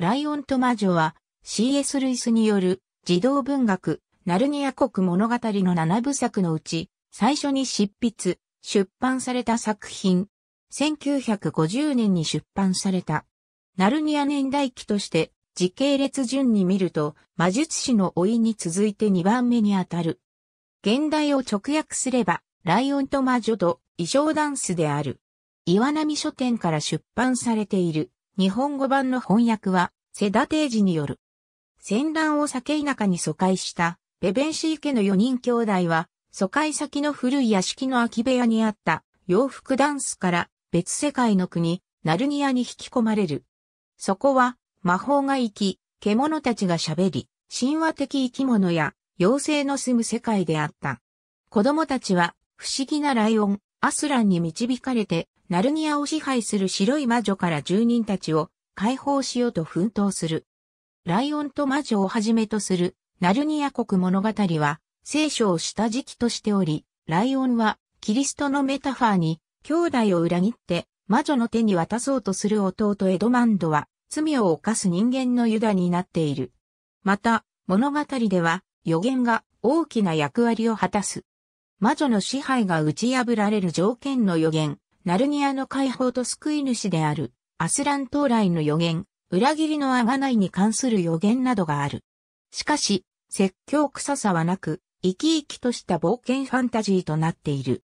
ライオンと魔女は C.S. ルイスによる児童文学ナルニア国物語の7部作のうち最初に執筆、出版された作品。1950年に出版された。ナルニア年代記として時系列順に見ると魔術師の老いに続いて2番目にあたる。現代を直訳すればライオンと魔女と衣装ダンスである。岩波書店から出版されている。日本語版の翻訳は、セダテージによる。戦乱を避け田舎に疎開した、ペベンシー家の4人兄弟は、疎開先の古い屋敷の空き部屋にあった洋服ダンスから別世界の国、ナルニアに引き込まれる。そこは魔法が生き、獣たちが喋り、神話的生き物や妖精の住む世界であった。子供たちは不思議なライオン、アスランに導かれて、ナルニアを支配する白い魔女から住人たちを解放しようと奮闘する。ライオンと魔女をはじめとするナルニア国物語は聖書を下敷きとしており、ライオンはキリストのメタファーに兄弟を裏切って魔女の手に渡そうとする弟エドマンドは罪を犯す人間のユダになっている。また物語では予言が大きな役割を果たす。魔女の支配が打ち破られる条件の予言、ナルニアの解放と救い主である。アスラン到来の予言、裏切りの贖ないに関する予言などがある。しかし、説教臭さはなく、生き生きとした冒険ファンタジーとなっている。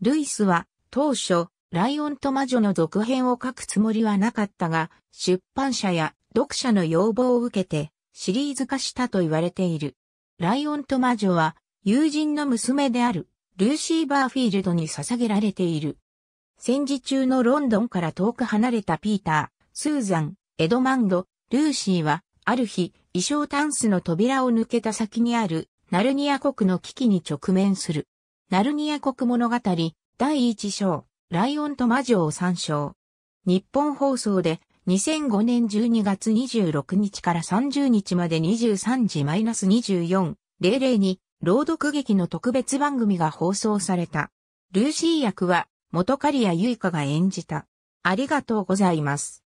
ルイスは、当初、ライオンと魔女の続編を書くつもりはなかったが、出版社や読者の要望を受けて、シリーズ化したと言われている。ライオンと魔女は、友人の娘である、ルーシー・バーフィールドに捧げられている。戦時中のロンドンから遠く離れたピーター、スーザン、エドマンド、ルーシーは、ある日、衣装タンスの扉を抜けた先にある、ナルニア国の危機に直面する。ナルニア国物語、第一章、ライオンと魔女を参照。日本放送で、2005年12月26日から30日まで23時 -24.00 に、朗読劇の特別番組が放送された。ルーシー役は、元アユイカが演じた。ありがとうございます。